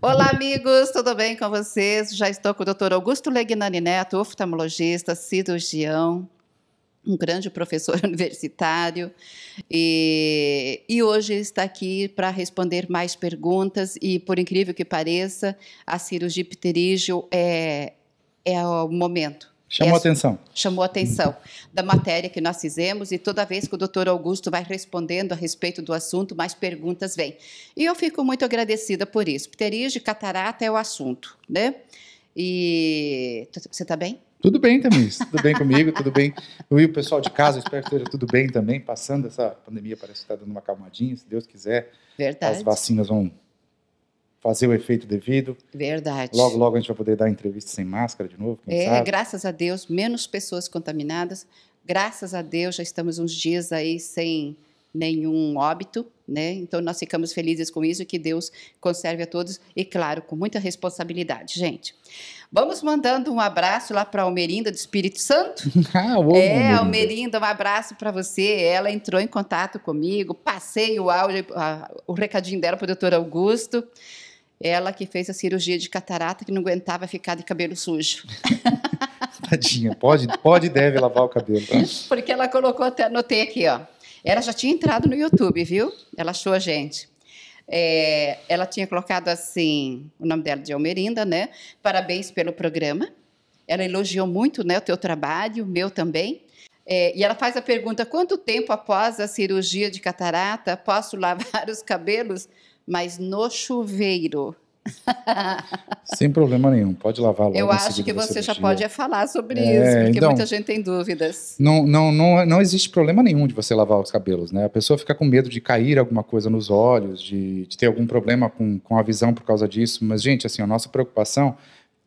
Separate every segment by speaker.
Speaker 1: Olá, amigos, tudo bem com vocês? Já estou com o Dr. Augusto Legnani Neto, oftalmologista, cirurgião, um grande professor universitário, e, e hoje está aqui para responder mais perguntas. E, por incrível que pareça, a cirurgia pterígio é, é o momento Chamou Essa, atenção. Chamou atenção da matéria que nós fizemos e toda vez que o doutor Augusto vai respondendo a respeito do assunto, mais perguntas vêm. E eu fico muito agradecida por isso. Pterígio, catarata é o assunto, né? E você está bem? Tudo
Speaker 2: bem, Tamiris. Tudo bem comigo, tudo bem. Eu e o pessoal de casa, espero que esteja tudo bem também, passando essa pandemia, parece que está dando uma calmadinha, se Deus quiser.
Speaker 1: Verdade. As vacinas
Speaker 2: vão fazer o efeito devido.
Speaker 1: Verdade. Logo,
Speaker 2: logo a gente vai poder dar entrevista sem máscara de novo. é, sabe?
Speaker 1: graças a Deus, menos pessoas contaminadas. Graças a Deus, já estamos uns dias aí sem nenhum óbito, né? Então nós ficamos felizes com isso, que Deus conserve a todos e claro, com muita responsabilidade, gente. Vamos mandando um abraço lá para Almerinda do Espírito Santo.
Speaker 2: ah, ô, é, Almerinda,
Speaker 1: um abraço para você. Ela entrou em contato comigo, passei o áudio, a, o recadinho dela para o doutor Augusto. Ela que fez a cirurgia de catarata, que não aguentava ficar de cabelo sujo.
Speaker 2: Tadinha, pode, pode e deve lavar o cabelo. Tá?
Speaker 1: Porque ela colocou, até anotei aqui, ó. Ela já tinha entrado no YouTube, viu? Ela achou a gente. É, ela tinha colocado assim, o nome dela de Almerinda, né? Parabéns pelo programa. Ela elogiou muito né, o teu trabalho, o meu também. É, e ela faz a pergunta: quanto tempo após a cirurgia de catarata posso lavar os cabelos mas no chuveiro.
Speaker 2: Sem problema nenhum, pode lavar logo. Eu acho que você já dia. pode
Speaker 1: falar sobre é, isso, porque então, muita gente tem dúvidas.
Speaker 2: Não, não, não, não existe problema nenhum de você lavar os cabelos, né? A pessoa fica com medo de cair alguma coisa nos olhos, de, de ter algum problema com, com a visão por causa disso. Mas, gente, assim, a nossa preocupação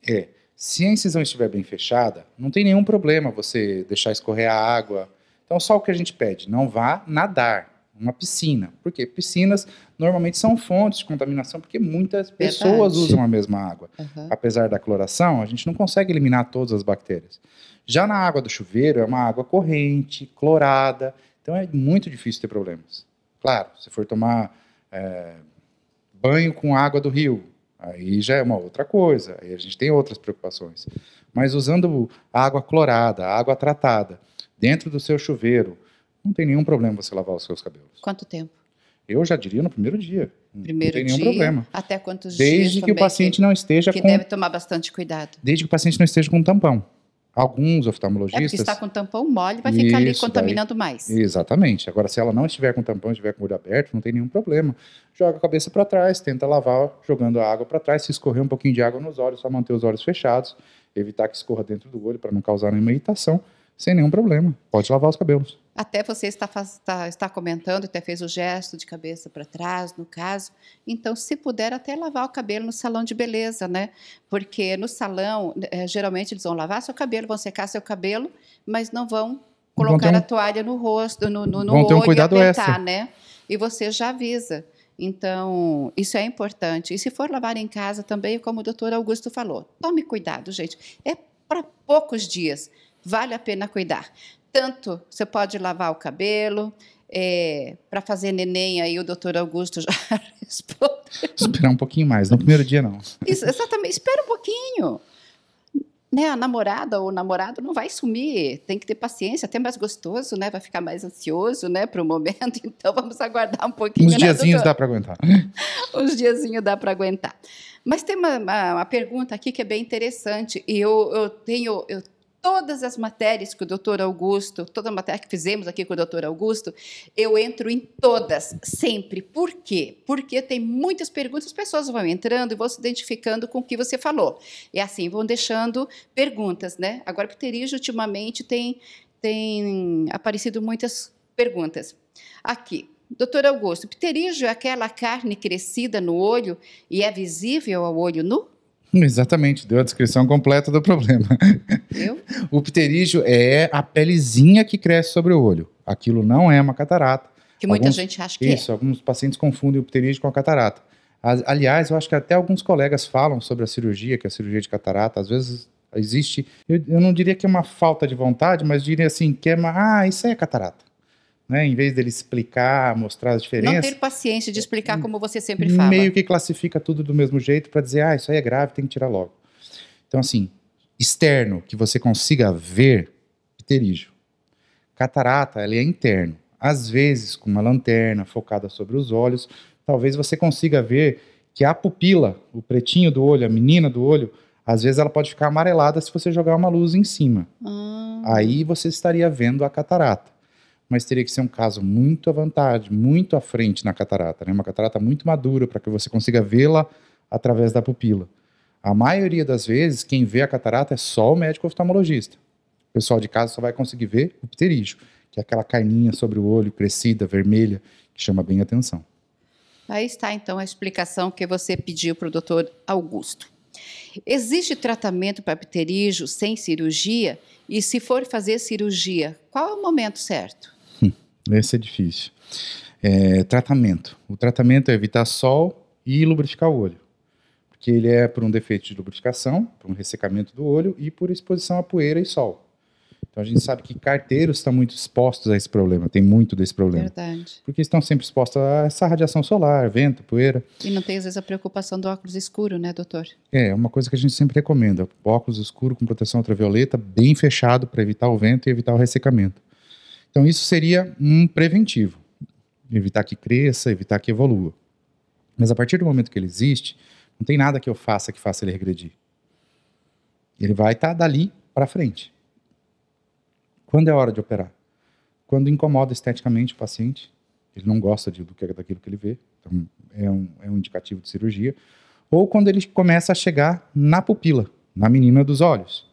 Speaker 2: é se a incisão estiver bem fechada, não tem nenhum problema você deixar escorrer a água. Então, só o que a gente pede, não vá nadar uma piscina. Por quê? Piscinas normalmente são fontes de contaminação, porque muitas Verdade. pessoas usam a mesma água. Uhum. Apesar da cloração, a gente não consegue eliminar todas as bactérias. Já na água do chuveiro, é uma água corrente, clorada, então é muito difícil ter problemas. Claro, se for tomar é, banho com água do rio, aí já é uma outra coisa, aí a gente tem outras preocupações. Mas usando água clorada, água tratada, dentro do seu chuveiro, não tem nenhum problema você lavar os seus cabelos. Quanto tempo? Eu já diria no primeiro dia. Primeiro não tem dia, nenhum problema. Até
Speaker 1: quantos desde dias? Desde que o paciente
Speaker 2: que, não esteja que com. Que deve
Speaker 1: tomar bastante cuidado.
Speaker 2: Desde que o paciente não esteja com tampão. Alguns oftalmologistas. É porque está com
Speaker 1: tampão mole, vai ficar ali contaminando daí, mais.
Speaker 2: Exatamente. Agora, se ela não estiver com tampão, estiver com o olho aberto, não tem nenhum problema. Joga a cabeça para trás, tenta lavar jogando a água para trás. Se escorrer um pouquinho de água nos olhos, só manter os olhos fechados, evitar que escorra dentro do olho para não causar nenhuma irritação, sem nenhum problema. Pode lavar os cabelos.
Speaker 1: Até você está, está, está comentando, até fez o gesto de cabeça para trás, no caso. Então, se puder, até lavar o cabelo no salão de beleza, né? Porque no salão, é, geralmente eles vão lavar seu cabelo, vão secar seu cabelo, mas não vão colocar um, a toalha no rosto, no, no, no olho um e apertar, extra. né? E você já avisa. Então, isso é importante. E se for lavar em casa também, como o doutor Augusto falou, tome cuidado, gente. É para poucos dias. Vale a pena cuidar tanto você pode lavar o cabelo. É, para fazer neném, aí o doutor Augusto já respondeu.
Speaker 2: Esperar um pouquinho mais, no primeiro dia não.
Speaker 1: Isso, exatamente, espera um pouquinho. Né, a namorada ou o namorado não vai sumir, tem que ter paciência, até mais gostoso, né? Vai ficar mais ansioso, né, para o momento. Então vamos aguardar um pouquinho. Uns né, diazinhos doutor? dá para aguentar. Uns diazinhos dá para aguentar. Mas tem uma, uma, uma, pergunta aqui que é bem interessante e eu, eu tenho eu todas as matérias que o doutor Augusto, toda a matéria que fizemos aqui com o doutor Augusto, eu entro em todas, sempre. Por quê? Porque tem muitas perguntas, as pessoas vão entrando e vão se identificando com o que você falou. E assim vão deixando perguntas, né? Agora, Pterígio, ultimamente, tem, tem aparecido muitas perguntas. Aqui. Doutor Augusto, pterígio é aquela carne crescida no olho e é visível ao olho nu?
Speaker 2: Exatamente, deu a descrição completa do problema. Eu? o pterígio é a pelezinha que cresce sobre o olho. Aquilo não é uma catarata. Que alguns, muita gente acha que é. Isso, é. alguns pacientes confundem o pterígio com a catarata. Aliás, eu acho que até alguns colegas falam sobre a cirurgia, que é a cirurgia de catarata, às vezes existe, eu, eu não diria que é uma falta de vontade, mas diria assim, que é uma, ah, isso aí é catarata né? Em vez dele explicar, mostrar as diferenças. Não ter
Speaker 1: paciência de explicar como você sempre fala. Meio
Speaker 2: que classifica tudo do mesmo jeito para dizer, ah, isso aí é grave, tem que tirar logo. Então, assim, externo que você consiga ver, pterígio. É catarata, ela é interno. Às vezes, com uma lanterna focada sobre os olhos, talvez você consiga ver que a pupila, o pretinho do olho, a menina do olho, às vezes ela pode ficar amarelada se você jogar uma luz em cima. Hum. Aí você estaria vendo a catarata mas teria que ser um caso muito à vontade, muito à frente na catarata, né? uma catarata muito madura para que você consiga vê-la através da pupila. A maioria das vezes, quem vê a catarata é só o médico oftalmologista. O pessoal de casa só vai conseguir ver o pterígio, que é aquela carninha sobre o olho, crescida, vermelha, que chama bem a atenção.
Speaker 1: Aí está então a explicação que você pediu para o doutor Augusto. Existe tratamento para pterígio sem cirurgia? E se for fazer cirurgia, qual é o momento certo?
Speaker 2: Esse é difícil. É, tratamento. O tratamento é evitar sol e lubrificar o olho. Porque ele é por um defeito de lubrificação, por um ressecamento do olho e por exposição a poeira e sol. Então a gente sabe que carteiros estão muito expostos a esse problema, tem muito desse problema. Verdade. Porque estão sempre expostos a essa radiação solar, vento, poeira.
Speaker 1: E não tem às vezes a preocupação do óculos escuro, né, doutor?
Speaker 2: É, é uma coisa que a gente sempre recomenda. Óculos escuro com proteção ultravioleta, bem fechado para evitar o vento e evitar o ressecamento. Então, isso seria um preventivo. Evitar que cresça, evitar que evolua. Mas a partir do momento que ele existe, não tem nada que eu faça que faça ele regredir. Ele vai estar tá dali para frente. Quando é hora de operar? Quando incomoda esteticamente o paciente, ele não gosta de, do que, daquilo que ele vê, então é um, é um indicativo de cirurgia. Ou quando ele começa a chegar na pupila, na menina dos olhos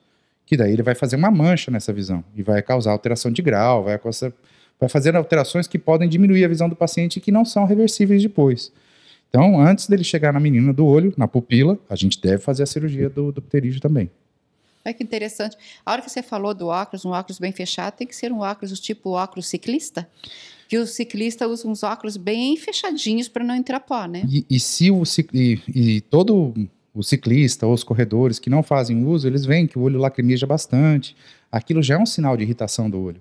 Speaker 2: que daí ele vai fazer uma mancha nessa visão e vai causar alteração de grau, vai, vai fazer alterações que podem diminuir a visão do paciente e que não são reversíveis depois. Então, antes dele chegar na menina do olho, na pupila, a gente deve fazer a cirurgia do, do pterígio também.
Speaker 1: Olha que interessante. A hora que você falou do óculos, um óculos bem fechado, tem que ser um óculos do tipo óculos ciclista, que o ciclista usa uns óculos bem fechadinhos para não entrar pó, né?
Speaker 2: E, e se o e, e todo o ciclista ou os corredores que não fazem uso, eles veem que o olho lacrimeja bastante. Aquilo já é um sinal de irritação do olho.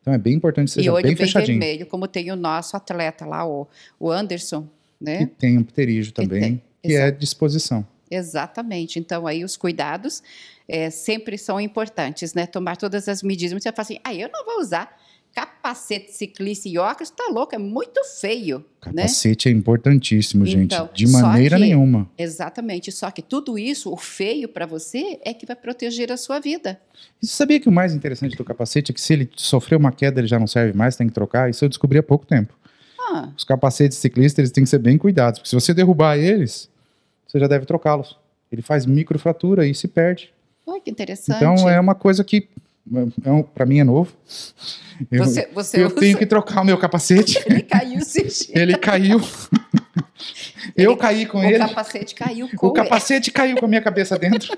Speaker 2: Então é bem importante que seja e olho bem, bem fechadinho. vermelho,
Speaker 1: como tem o nosso atleta lá, o, o Anderson, né? Que
Speaker 2: tem um pterígio também, tem, que é disposição.
Speaker 1: Exatamente. Então, aí os cuidados é, sempre são importantes, né? Tomar todas as medidas. você fala assim, ah, eu não vou usar capacete ciclista e óculos, tá louco, é muito feio. Né? Capacete
Speaker 2: né? é importantíssimo, então, gente, então, de maneira que, nenhuma.
Speaker 1: Exatamente, só que tudo isso, o feio para você, é que vai proteger a sua vida. E você sabia que
Speaker 2: o mais interessante do capacete é que se ele sofreu uma queda, ele já não serve mais, tem que trocar? Isso eu descobri há pouco tempo. Ah. Os capacetes ciclistas, eles têm que ser bem cuidados, porque se você derrubar eles, você já deve trocá-los. Ele faz microfratura e se perde.
Speaker 1: Olha que interessante. Então
Speaker 2: é uma coisa que é um, para mim é novo. Eu, você, você eu usa... tenho que trocar o meu capacete.
Speaker 1: ele caiu,
Speaker 2: Ele caiu. Eu ele, caí com o ele.
Speaker 1: Capacete caiu com o
Speaker 2: capacete caiu com a minha cabeça dentro.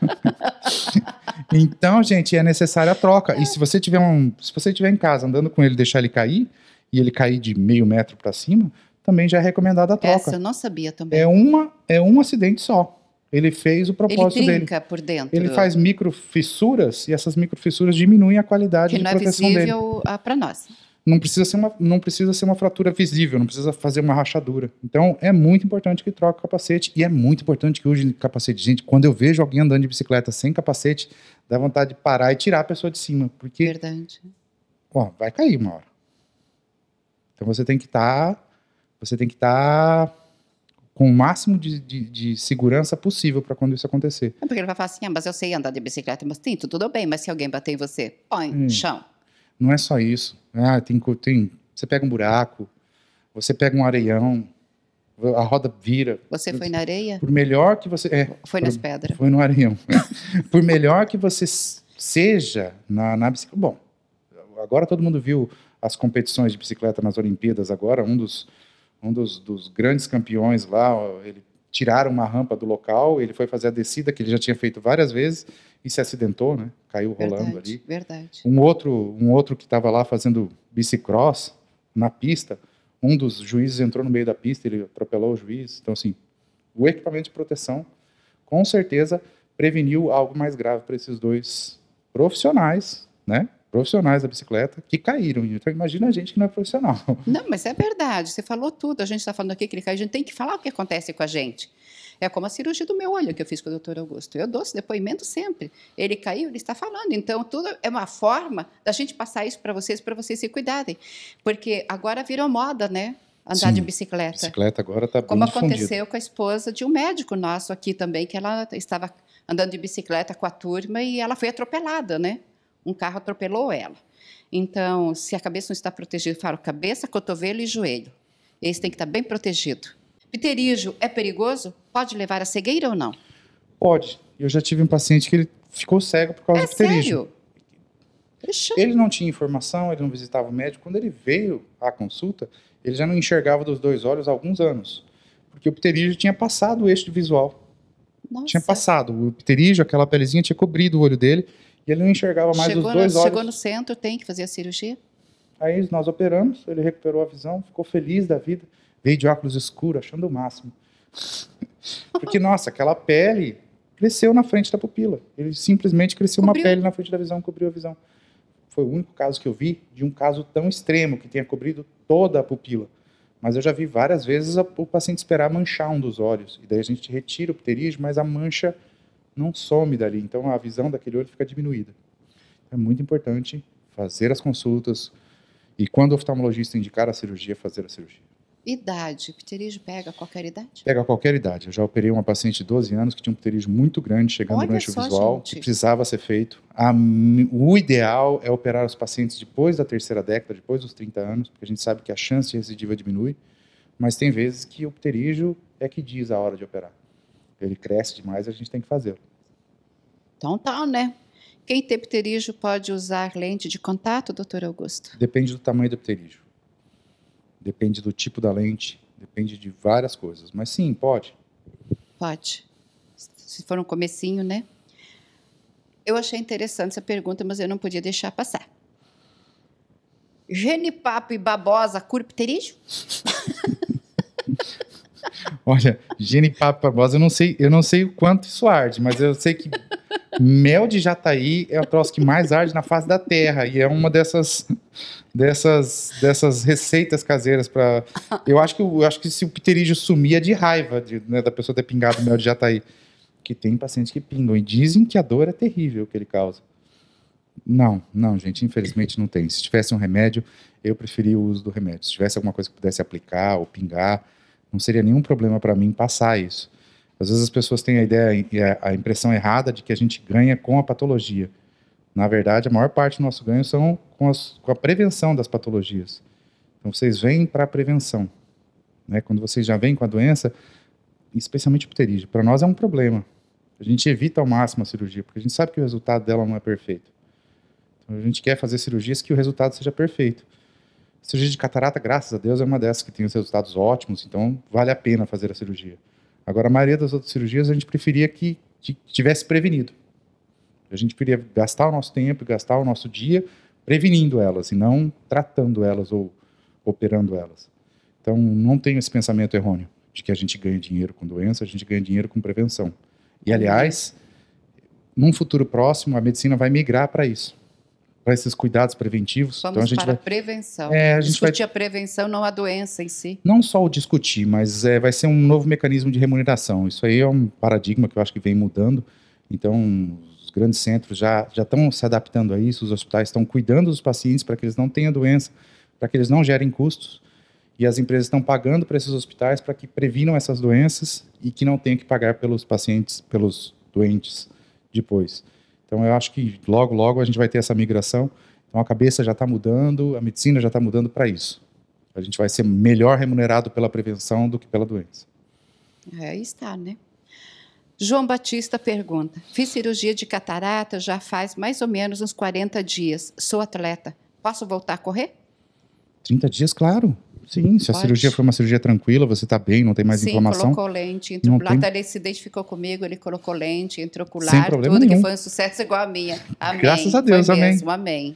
Speaker 2: então, gente, é necessária a troca. E se você tiver um, se você tiver em casa andando com ele, deixar ele cair e ele cair de meio metro para cima, também já é recomendada a troca. Essa eu
Speaker 1: não sabia também.
Speaker 2: É uma, é um acidente só. Ele fez o propósito ele dele.
Speaker 1: por dentro. Ele faz
Speaker 2: microfissuras e essas microfissuras
Speaker 1: diminuem a qualidade que de é proteção dele. Que não é visível ah, para nós.
Speaker 2: Não precisa, ser uma, não precisa ser uma fratura visível, não precisa fazer uma rachadura. Então, é muito importante que troque o capacete e é muito importante que use capacete. Gente, quando eu vejo alguém andando de bicicleta sem capacete, dá vontade de parar e tirar a pessoa de cima, porque... Verdade. Ó, vai cair uma hora. Então, você tem que estar... Tá, você tem que estar... Tá com o máximo de, de, de segurança possível para quando isso acontecer.
Speaker 1: É porque ele vai falar assim, ah, mas eu sei andar de bicicleta, mas Tinto, tudo bem, mas se alguém bater em você, põe hum. chão.
Speaker 2: Não é só isso. Ah, tem, tem, você pega um buraco, você pega um areião, a roda vira.
Speaker 1: Você foi na areia? Por
Speaker 2: melhor que você... É, foi nas pedras. Foi no areião. por melhor que você seja na, na bicicleta... Bom, agora todo mundo viu as competições de bicicleta nas Olimpíadas agora, um dos um dos, dos grandes campeões lá, ele tiraram uma rampa do local, ele foi fazer a descida que ele já tinha feito várias vezes e se acidentou, né? Caiu rolando verdade, ali. Verdade. Um outro, um outro que estava lá fazendo bicicross na pista, um dos juízes entrou no meio da pista, ele atropelou o juiz. Então assim, o equipamento de proteção com certeza preveniu algo mais grave para esses dois profissionais, né? profissionais da bicicleta que caíram. Então imagina a uhum. gente que não é profissional.
Speaker 1: Não, mas é verdade. Você falou tudo. A gente está falando aqui que ele caiu. A gente tem que falar o que acontece com a gente. É como a cirurgia do meu olho que eu fiz com o doutor Augusto. Eu dou esse depoimento sempre. Ele caiu, ele está falando. Então, tudo é uma forma da gente passar isso para vocês, para vocês se cuidarem. Porque agora virou moda, né? Andar Sim, de bicicleta. Bicicleta
Speaker 2: agora está Como aconteceu
Speaker 1: com a esposa de um médico nosso aqui também, que ela estava andando de bicicleta com a turma e ela foi atropelada, né? Um carro atropelou ela. Então, se a cabeça não está protegida, eu falo cabeça, cotovelo e joelho. Esse tem que estar bem protegido. Pterígio é perigoso? Pode levar a cegueira ou não?
Speaker 2: Pode. Eu já tive um paciente que ele ficou cego por causa é do pterígio. Sério? Ele não tinha informação, ele não visitava o médico. Quando ele veio à consulta, ele já não enxergava dos dois olhos há alguns anos. Porque o pterígio tinha passado o eixo visual. Nossa. Tinha passado. O pterígio, aquela pelezinha, tinha cobrido o olho dele. E ele não enxergava mais chegou os dois no, olhos. Chegou no
Speaker 1: centro, tem que fazer a cirurgia?
Speaker 2: Aí nós operamos, ele recuperou a visão, ficou feliz da vida. Veio de óculos escuros, achando o máximo. Porque, nossa, aquela pele cresceu na frente da pupila. Ele simplesmente cresceu cobriu. uma pele na frente da visão, cobriu a visão. Foi o único caso que eu vi de um caso tão extremo, que tenha cobrido toda a pupila. Mas eu já vi várias vezes o paciente esperar manchar um dos olhos. E daí a gente retira o pterígio, mas a mancha não some dali. Então a visão daquele olho fica diminuída. É muito importante fazer as consultas e quando o oftalmologista indicar a cirurgia, fazer a cirurgia.
Speaker 1: Idade, o pterígio pega qualquer idade?
Speaker 2: Pega qualquer idade. Eu já operei uma paciente de 12 anos que tinha um pterígio muito grande, chegando Olha no eixo só, visual, gente. que precisava ser feito. A, o ideal é operar os pacientes depois da terceira década, depois dos 30 anos, porque a gente sabe que a chance de recidiva diminui, mas tem vezes que o pterígio é que diz a hora de operar ele cresce demais, a gente tem que fazê-lo.
Speaker 1: Então tá, né? Quem tem pterígio pode usar lente de contato, doutor Augusto?
Speaker 2: Depende do tamanho do pterígio. Depende do tipo da lente, depende de várias coisas. Mas sim, pode.
Speaker 1: Pode. Se for um comecinho, né? Eu achei interessante essa pergunta, mas eu não podia deixar passar. Genipapo e babosa cura pterígio?
Speaker 2: Olha, Gene Papo Barbosa, eu não sei, eu não sei o quanto isso arde, mas eu sei que mel de jataí é o troço que mais arde na face da terra e é uma dessas dessas dessas receitas caseiras para eu acho que eu acho que se o pterígio sumia é de raiva de, né, da pessoa ter pingado mel de jataí que tem pacientes que pingam e dizem que a dor é terrível que ele causa não, não, gente, infelizmente não tem. Se tivesse um remédio, eu preferia o uso do remédio. Se tivesse alguma coisa que pudesse aplicar ou pingar, não seria nenhum problema para mim passar isso. Às vezes as pessoas têm a ideia, e a impressão errada de que a gente ganha com a patologia. Na verdade, a maior parte do nosso ganho são com, as, com a prevenção das patologias. Então vocês vêm para a prevenção. Né? Quando vocês já vêm com a doença, especialmente pterígio, para nós é um problema. A gente evita ao máximo a cirurgia, porque a gente sabe que o resultado dela não é perfeito. Então a gente quer fazer cirurgias que o resultado seja perfeito. A cirurgia de catarata, graças a Deus, é uma dessas que tem os resultados ótimos, então vale a pena fazer a cirurgia. Agora, a maioria das outras cirurgias a gente preferia que tivesse prevenido. A gente queria gastar o nosso tempo, gastar o nosso dia prevenindo elas e não tratando elas ou operando elas. Então, não tenho esse pensamento errôneo de que a gente ganha dinheiro com doença, a gente ganha dinheiro com prevenção. E, aliás, num futuro próximo, a medicina vai migrar para isso para esses cuidados preventivos. Então, Vamos então a gente para vai,
Speaker 1: prevenção. É, a gente discutir vai, a prevenção, não a doença em si.
Speaker 2: Não só o discutir, mas é, vai ser um novo mecanismo de remuneração. Isso aí é um paradigma que eu acho que vem mudando. Então, os grandes centros já já estão se adaptando a isso, os hospitais estão cuidando dos pacientes para que eles não tenham doença, para que eles não gerem custos. E as empresas estão pagando para esses hospitais para que previnam essas doenças e que não tenham que pagar pelos pacientes, pelos doentes depois. Então eu acho que logo, logo a gente vai ter essa migração. Então a cabeça já está mudando, a medicina já está mudando para isso. A gente vai ser melhor remunerado pela prevenção do que pela doença.
Speaker 1: É, está, né? João Batista pergunta: Fiz cirurgia de catarata já faz mais ou menos uns 40 dias. Sou atleta. Posso voltar a correr?
Speaker 2: 30 dias, claro. Sim, se Pode. a cirurgia foi uma cirurgia tranquila, você está bem, não tem mais Sim, inflamação. Sim, colocou
Speaker 1: lente O tem... ele se identificou comigo, ele colocou lente entrou intraocular, Sem problema tudo, nenhum. que foi um sucesso igual a minha. Amém. Graças a Deus, foi amém. Mesmo, amém.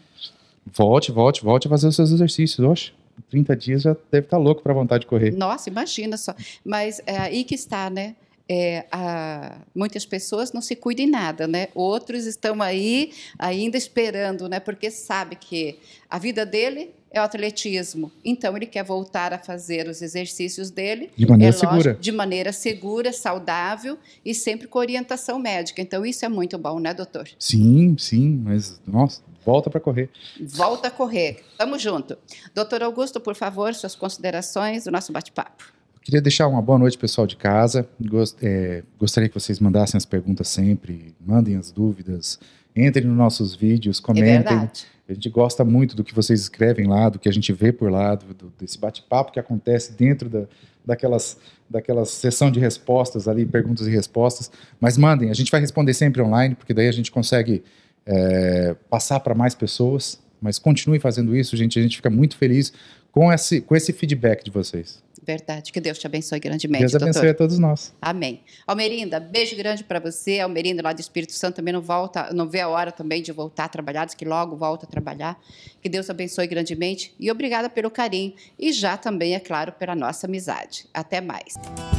Speaker 2: Volte, volte, volte a fazer os seus exercícios. Oxe, 30 dias já deve estar tá louco para vontade de correr.
Speaker 1: Nossa, imagina só. Mas é aí que está, né? É, a, muitas pessoas não se cuidam em nada, né? Outros estão aí ainda esperando, né? Porque sabe que a vida dele é o atletismo. Então ele quer voltar a fazer os exercícios dele de maneira é lógico, segura, de maneira segura, saudável e sempre com orientação médica. Então isso é muito bom, né, doutor?
Speaker 2: Sim, sim, mas nossa, volta para correr.
Speaker 1: Volta a correr. Tamo junto. Doutor Augusto, por favor, suas considerações do nosso bate-papo.
Speaker 2: Queria deixar uma boa noite, pessoal de casa. Gost, é, gostaria que vocês mandassem as perguntas sempre, mandem as dúvidas, entrem nos nossos vídeos, comentem. É verdade a gente gosta muito do que vocês escrevem lá, do que a gente vê por lá, do, desse bate-papo que acontece dentro da, daquelas, daquela sessão de respostas ali, perguntas e respostas. Mas mandem, a gente vai responder sempre online, porque daí a gente consegue é, passar para mais pessoas. Mas continue fazendo isso, gente. A gente fica muito feliz com esse, com esse feedback de vocês.
Speaker 1: Verdade. Que Deus te abençoe grandemente. Deus doutor. abençoe a todos nós. Amém. Almerinda, beijo grande para você. Almerinda, lá do Espírito Santo, também não volta, não vê a hora também de voltar a trabalhar, diz que logo volta a trabalhar. Que Deus abençoe grandemente e obrigada pelo carinho e já também, é claro, pela nossa amizade. Até mais.